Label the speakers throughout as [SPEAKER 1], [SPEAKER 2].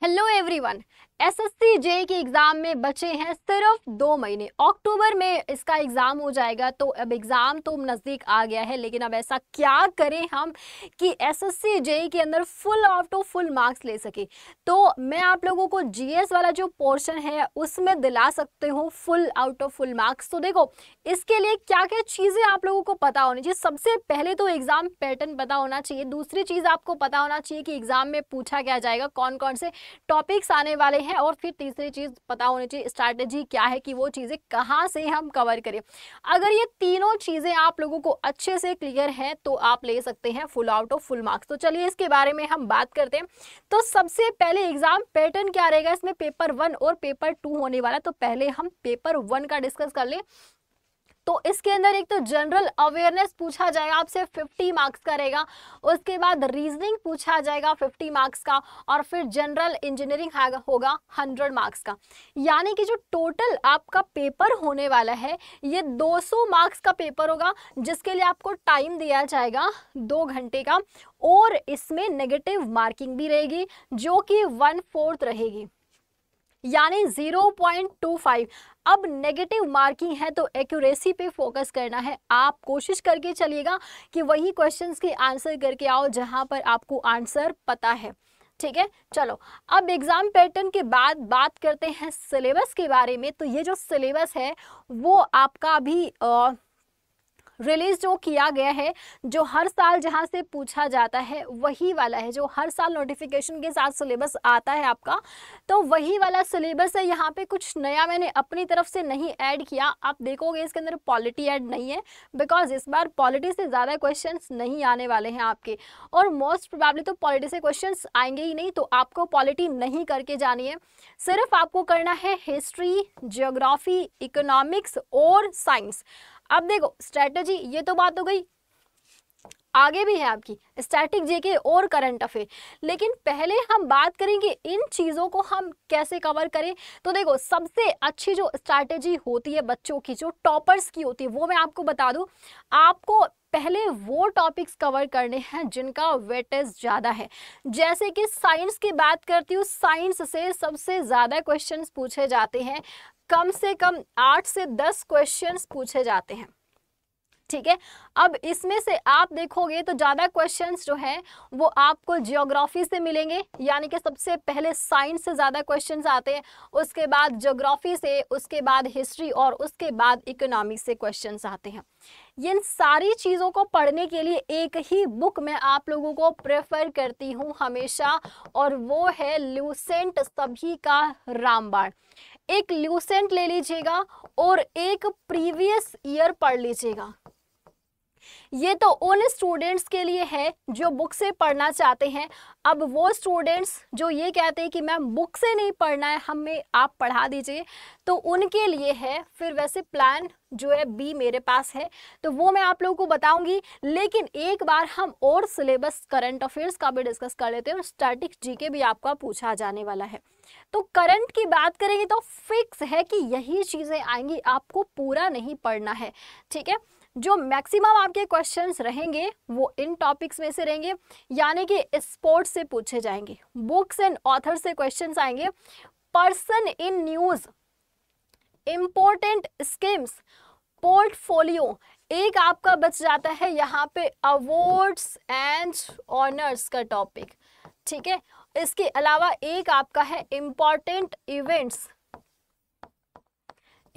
[SPEAKER 1] Hello everyone. SSC जे के exam में बचे हैं सिर्फ दो महीने अक्टूबर में इसका एग्जाम हो जाएगा तो अब एग्जाम तो नजदीक आ गया है लेकिन अब ऐसा क्या करें हम कि एसएससी जे e के अंदर full of to full marks ले सके तो मैं आप लोगों को जीएस वाला जो पोर्शन है उसमें दिला सकते हो full out of full marks तो देखो इसके लिए क्या क्या चीजें आप लोगों को पता होनी चाहिए सबसे पहले तो एग्जाम पैटर्न पता होना चाहिए दूसरी चीज आपको पता होना चाहिए कि एग्जाम में पूछा क्या जाएगा कौन कौन से टॉपिक्स आने वाले हैं और फिर तीसरी चीज़ पता होनी चाहिए स्ट्रैटेजी क्या है कि वो चीज़ें कहाँ से हम कवर करें अगर ये तीनों चीज़ें आप लोगों को अच्छे से क्लियर है तो आप ले सकते हैं full out of full marks तो चलिए इसके बारे में हम बात करते हैं तो सबसे पहले एग्जाम पैटर्न क्या रहेगा इसमें पेपर वन और पेपर टू होने वाला तो पहले हम पेपर वन का डिस्कस कर ले तो इसके अंदर एक तो जनरल अवेयरनेस पूछा जाएगा आपसे 50 मार्क्स का रहेगा उसके बाद रीजनिंग पूछा जाएगा 50 मार्क्स का और फिर जनरल इंजीनियरिंग होगा 100 मार्क्स का यानी कि जो टोटल आपका पेपर होने वाला है ये 200 मार्क्स का पेपर होगा जिसके लिए आपको टाइम दिया जाएगा दो घंटे का और इसमें नेगेटिव मार्किंग भी रहेगी जो कि वन फोर्थ रहेगी यानी 0.25 अब नेगेटिव मार्किंग है तो एक्यूरेसी पे फोकस करना है आप कोशिश करके चलिएगा कि वही क्वेश्चंस के आंसर करके आओ जहां पर आपको आंसर पता है ठीक है चलो अब एग्जाम पैटर्न के बाद बात करते हैं सिलेबस के बारे में तो ये जो सिलेबस है वो आपका अभी रिलीज जो किया गया है जो हर साल जहाँ से पूछा जाता है वही वाला है जो हर साल नोटिफिकेशन के साथ सिलेबस आता है आपका तो वही वाला सिलेबस है यहाँ पे कुछ नया मैंने अपनी तरफ से नहीं ऐड किया आप देखोगे इसके अंदर पॉलिटी ऐड नहीं है बिकॉज इस बार पॉलिटी से ज़्यादा क्वेश्चन नहीं आने वाले हैं आपके और मोस्ट प्रोबेबली तो पॉलिटी से क्वेश्चन आएंगे ही नहीं तो आपको पॉलिटी नहीं करके जानी है सिर्फ आपको करना है हिस्ट्री जियोग्राफी इकोनॉमिक्स और साइंस अब देखो स्ट्रेटेजी ये तो बात हो गई आगे भी है आपकी स्टैटिक जेके और करंट अफेयर लेकिन पहले हम बात करेंगे इन चीज़ों को हम कैसे कवर करें तो देखो सबसे अच्छी जो स्ट्रैटेजी होती है बच्चों की जो टॉपर्स की होती है वो मैं आपको बता दूं आपको पहले वो टॉपिक्स कवर करने हैं जिनका वेटेज ज़्यादा है जैसे कि साइंस की बात करती हूँ साइंस से सबसे ज़्यादा क्वेश्चंस पूछे जाते हैं कम से कम आठ से दस क्वेश्चन पूछे जाते हैं ठीक है अब इसमें से आप देखोगे तो ज़्यादा क्वेश्चंस जो है वो आपको जियोग्राफी से मिलेंगे यानी कि सबसे पहले साइंस से ज़्यादा क्वेश्चंस आते हैं उसके बाद जियोग्राफी से उसके बाद हिस्ट्री और उसके बाद इकोनॉमिक से क्वेश्चंस आते हैं इन सारी चीज़ों को पढ़ने के लिए एक ही बुक मैं आप लोगों को प्रेफर करती हूँ हमेशा और वो है लूसेंट सभी का रामबाण एक ल्यूसेंट ले लीजिएगा और एक प्रीवियस ईयर पढ़ लीजिएगा ये तो उन स्टूडेंट्स के लिए है जो बुक से पढ़ना चाहते हैं अब वो स्टूडेंट्स जो ये कहते हैं कि मैम बुक से नहीं पढ़ना है हमें आप पढ़ा दीजिए तो उनके लिए है फिर वैसे प्लान जो है बी मेरे पास है तो वो मैं आप लोगों को बताऊंगी लेकिन एक बार हम और सिलेबस करंट अफेयर्स का भी डिस्कस कर लेते हैं और स्टैटिक जीके भी आपका पूछा जाने वाला है तो करंट की बात करेंगे तो फिक्स है कि यही चीज़ें आएंगी आपको पूरा नहीं पढ़ना है ठीक है जो मैक्सिमम आपके क्वेश्चंस रहेंगे वो इन टॉपिक्स में से रहेंगे यानी कि स्पोर्ट्स से पूछे जाएंगे बुक्स एंड ऑथर से क्वेश्चंस आएंगे person in news important schemes portfolio एक आपका बच जाता है यहाँ पे अवार्ड्स एंड ऑनर्स का टॉपिक ठीक है इसके अलावा एक आपका है इम्पॉर्टेंट इवेंट्स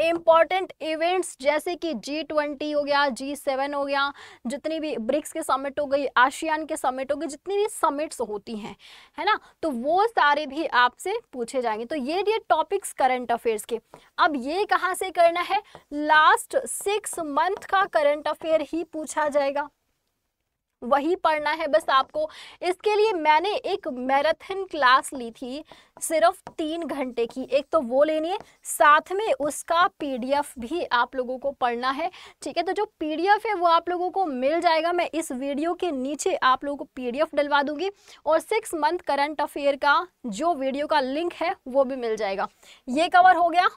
[SPEAKER 1] इम्पॉर्टेंट इवेंट्स जैसे कि जी ट्वेंटी हो गया जी सेवन हो गया जितनी भी ब्रिक्स के समिट हो गई आशियान के समिट हो गई जितनी भी समिट्स होती हैं है ना तो वो सारे भी आपसे पूछे जाएंगे तो ये ये टॉपिक्स करंट अफेयर्स के अब ये कहाँ से करना है लास्ट सिक्स मंथ का करंट अफेयर ही पूछा जाएगा वही पढ़ना है बस आपको इसके लिए मैंने एक मैराथन क्लास ली थी सिर्फ तीन घंटे की एक तो वो लेनी है साथ में उसका पीडीएफ भी आप लोगों को पढ़ना है ठीक है तो जो पीडीएफ है वो आप लोगों को मिल जाएगा मैं इस वीडियो के नीचे आप लोगों को पीडीएफ डलवा दूंगी और सिक्स मंथ करंट अफेयर का जो वीडियो का लिंक है वो भी मिल जाएगा ये कवर हो गया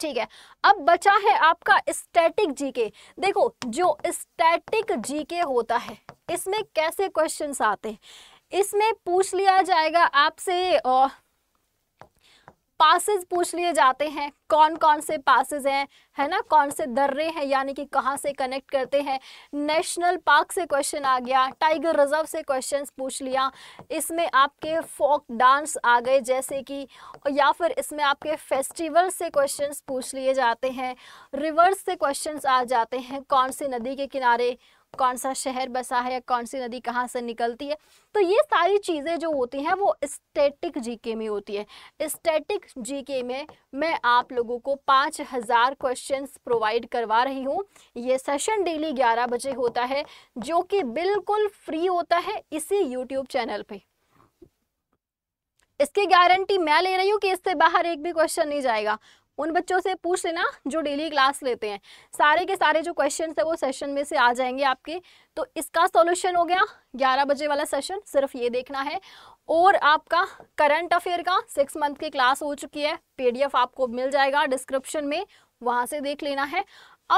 [SPEAKER 1] ठीक है अब बचा है आपका स्टैटिक जीके देखो जो स्टैटिक जीके होता है इसमें कैसे क्वेश्चंस आते हैं इसमें पूछ लिया जाएगा आपसे पासेज पूछ लिए जाते हैं कौन कौन से पासेज हैं है ना कौन से दर्रे हैं यानी कि कहाँ से कनेक्ट करते हैं नेशनल पार्क से क्वेश्चन आ गया टाइगर रिजर्व से क्वेश्चन पूछ लिया इसमें आपके फोक डांस आ गए जैसे कि या फिर इसमें आपके फेस्टिवल से क्वेश्चन पूछ लिए जाते हैं रिवर्स से क्वेश्चन आ जाते हैं कौन से नदी के किनारे कौन सा शहर बसा है या कौन सी नदी कहाँ से निकलती है तो ये सारी चीज़ें जो होती हैं वो स्टैटिक जीके में होती है स्टैटिक जीके में मैं आप लोगों को पाँच हज़ार क्वेश्चन प्रोवाइड करवा रही हूँ ये सेशन डेली ग्यारह बजे होता है जो कि बिल्कुल फ्री होता है इसी यूट्यूब चैनल पर इसकी गारंटी मैं ले रही हूँ कि इससे बाहर एक भी क्वेश्चन नहीं जाएगा उन बच्चों से पूछ लेना जो डेली क्लास लेते हैं सारे के सारे जो क्वेश्चन है वो सेशन में से आ जाएंगे आपके तो इसका सॉल्यूशन हो गया 11 बजे वाला सेशन सिर्फ ये देखना है और आपका करंट अफेयर का सिक्स मंथ की क्लास हो चुकी है पीडीएफ आपको मिल जाएगा डिस्क्रिप्शन में वहां से देख लेना है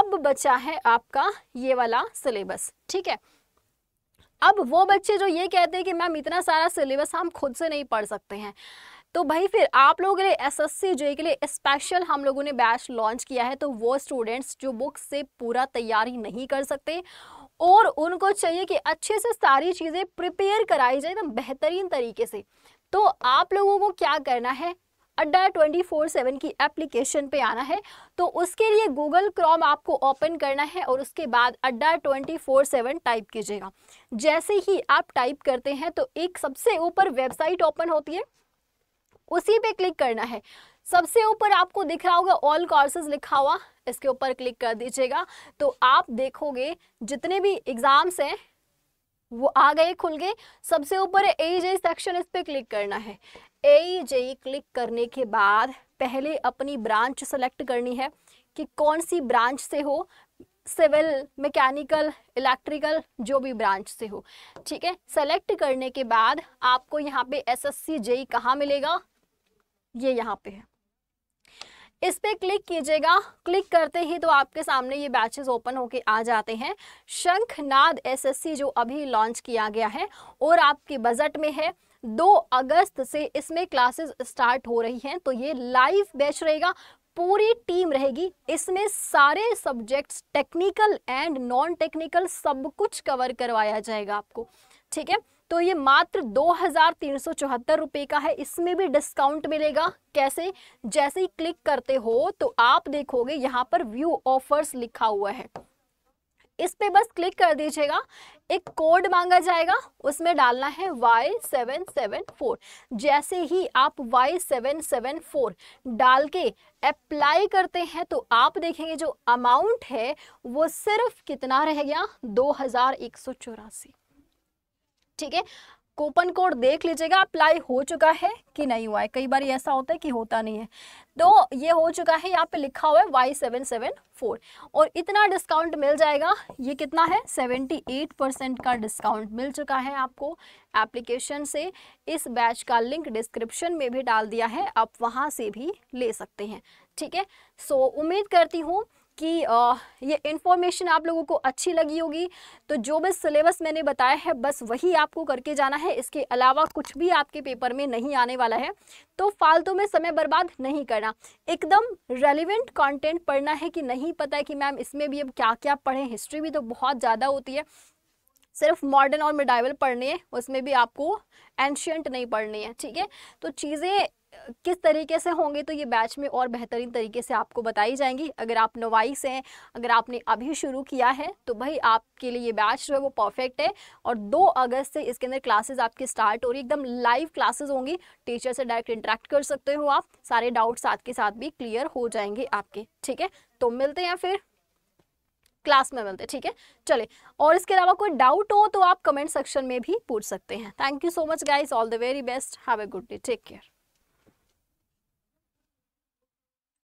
[SPEAKER 1] अब बचा है आपका ये वाला सिलेबस ठीक है अब वो बच्चे जो ये कहते हैं कि मैम इतना सारा सिलेबस हम खुद से नहीं पढ़ सकते हैं तो भाई फिर आप लोगों के लिए एस एस के लिए स्पेशल हम लोगों ने बैच लॉन्च किया है तो वो स्टूडेंट्स जो बुक से पूरा तैयारी नहीं कर सकते और उनको चाहिए कि अच्छे से सारी चीज़ें प्रिपेयर कराई जाए एकदम बेहतरीन तरीके से तो आप लोगों को क्या करना है अड्डा 24/7 की एप्लीकेशन पे आना है तो उसके लिए गूगल क्रोम आपको ओपन करना है और उसके बाद अड्डा 24/7 टाइप कीजिएगा जैसे ही आप टाइप करते हैं तो एक सबसे ऊपर वेबसाइट ओपन होती है उसी पे क्लिक करना है सबसे ऊपर आपको दिख रहा होगा ऑल कोर्सेज लिखा हुआ इसके ऊपर क्लिक कर दीजिएगा तो आप देखोगे जितने भी एग्ज़ाम्स हैं वो आ गए खुल गए सबसे ऊपर ए जे सेक्शन इस पर क्लिक करना है ए जे क्लिक करने के बाद पहले अपनी ब्रांच सेलेक्ट करनी है कि कौन सी ब्रांच से हो सिविल मैकेनिकल इलेक्ट्रिकल जो भी ब्रांच से हो ठीक है सेलेक्ट करने के बाद आपको यहाँ पे एसएससी जेई कहाँ मिलेगा ये यहाँ पे है इस पे क्लिक कीजिएगा क्लिक करते ही तो आपके सामने ये बैचेस ओपन होके आ जाते हैं शंखनाद एसएससी जो अभी लॉन्च किया गया है और आपके बजट में है दो अगस्त से इसमें क्लासेस स्टार्ट हो रही हैं तो ये लाइव बैच रहेगा पूरी टीम रहेगी इसमें सारे subjects technical and non technical सब कुछ कवर करवाया जाएगा आपको ठीक है तो ये मात्र दो हज़ार तीन सौ चौहत्तर रुपए का है इसमें भी डिस्काउंट मिलेगा कैसे जैसे ही क्लिक करते हो तो आप देखोगे यहाँ पर व्यू ऑफर्स लिखा हुआ है इस पे बस क्लिक कर दीजिएगा एक कोड मांगा जाएगा उसमें डालना है वाई सेवन सेवन फोर जैसे ही आप वाई सेवन सेवन फोर डाल के अप्लाई करते हैं तो आप देखेंगे जो अमाउंट है वो सिर्फ कितना रह गया दो हज़ार एक सौ चौरासी ठीक है कूपन कोड देख लीजिएगा अप्लाई हो चुका है कि नहीं हुआ है कई बार ऐसा होता है कि होता नहीं है तो ये हो चुका है यहाँ पे लिखा हुआ है वाई सेवन सेवन फोर और इतना डिस्काउंट मिल जाएगा ये कितना है सेवेंटी एट परसेंट का डिस्काउंट मिल चुका है आपको एप्लीकेशन से इस बैच का लिंक डिस्क्रिप्शन में भी डाल दिया है आप वहाँ से भी ले सकते हैं ठीक है सो उम्मीद करती हूँ कि ये इन्फॉर्मेशन आप लोगों को अच्छी लगी होगी तो जो भी सिलेबस मैंने बताया है बस वही आपको करके जाना है इसके अलावा कुछ भी आपके पेपर में नहीं आने वाला है तो फालतू में समय बर्बाद नहीं करना एकदम रेलिवेंट कंटेंट पढ़ना है कि नहीं पता है कि मैम इसमें भी अब क्या क्या पढ़ें हिस्ट्री भी तो बहुत ज़्यादा होती है सिर्फ मॉडर्न और मिडाइवल पढ़ने हैं उसमें भी आपको एंशियंट नहीं पढ़नी है ठीक है तो चीज़ें किस तरीके से होंगे तो ये बैच में और बेहतरीन तरीके से आपको बताई जाएंगी अगर आप नवाई से हैं अगर आपने अभी शुरू किया है तो भाई आपके लिए ये बैच जो है वो परफेक्ट है और 2 अगस्त से इसके अंदर क्लासेस आपकी स्टार्ट हो रही एकदम लाइव क्लासेस होंगी टीचर से डायरेक्ट इंटरेक्ट कर सकते हो आप सारे डाउट साथ के साथ भी क्लियर हो जाएंगे आपके ठीक है तो मिलते हैं फिर क्लास में मिलते हैं ठीक है चले और इसके अलावा कोई डाउट हो तो आप कमेंट सेक्शन में भी पूछ सकते हैं thank you so much guys all the very best have a good day take care